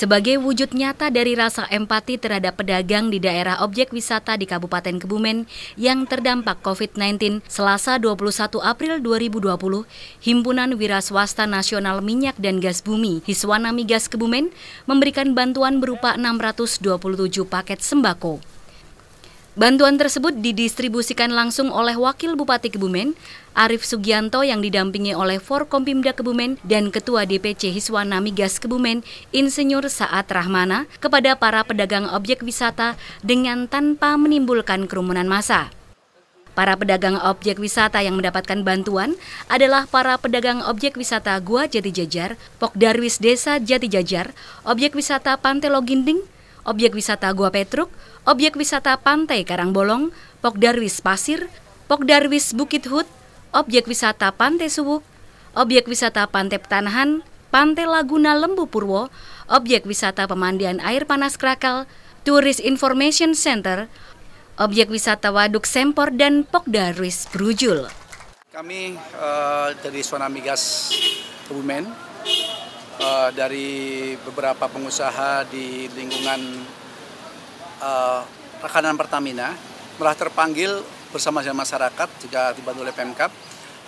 Sebagai wujud nyata dari rasa empati terhadap pedagang di daerah objek wisata di Kabupaten Kebumen yang terdampak COVID-19, Selasa 21 April 2020, Himpunan Wira Swasta Nasional Minyak dan Gas Bumi, Hiswana Migas Kebumen, memberikan bantuan berupa 627 paket sembako. Bantuan tersebut didistribusikan langsung oleh Wakil Bupati Kebumen, Arif Sugianto yang didampingi oleh Forkompimda Kebumen dan Ketua DPC Hiswana Migas Kebumen, Insinyur Saat Rahmana, kepada para pedagang objek wisata dengan tanpa menimbulkan kerumunan massa. Para pedagang objek wisata yang mendapatkan bantuan adalah para pedagang objek wisata Gua Jati Pok Pokdarwis Desa Jati Jajar, objek wisata Pantai Loginding, objek wisata Gua Petruk, objek wisata Pantai Karangbolong, Pokdarwis Pasir, Pokdarwis Bukit Hut, objek wisata Pantai Suwuk, objek wisata Pantai Petanahan, Pantai Laguna Lembu Purwo, objek wisata pemandian air panas Krakal, turis Information Center, objek wisata Waduk Sempor dan Pokdarwis Brujul. Kami uh, dari Swanamigas Kebumen uh, dari beberapa pengusaha di lingkungan uh, rekanan Pertamina telah terpanggil bersama dengan masyarakat juga dibantu oleh Pemkap.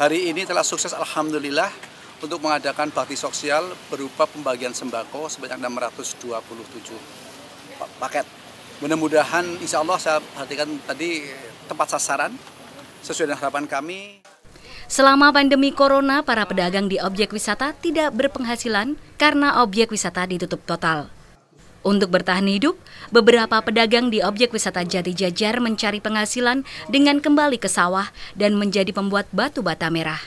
Hari ini telah sukses Alhamdulillah untuk mengadakan bakti sosial berupa pembagian sembako sebanyak 627 paket. Mudah-mudahan insya Allah saya perhatikan tadi tempat sasaran sesuai dengan harapan kami. Selama pandemi corona, para pedagang di objek wisata tidak berpenghasilan karena objek wisata ditutup total. Untuk bertahan hidup, beberapa pedagang di objek wisata Jati Jajar mencari penghasilan dengan kembali ke sawah dan menjadi pembuat batu bata merah.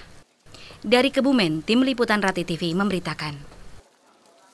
Dari Kebumen, Tim Liputan Rati TV memberitakan.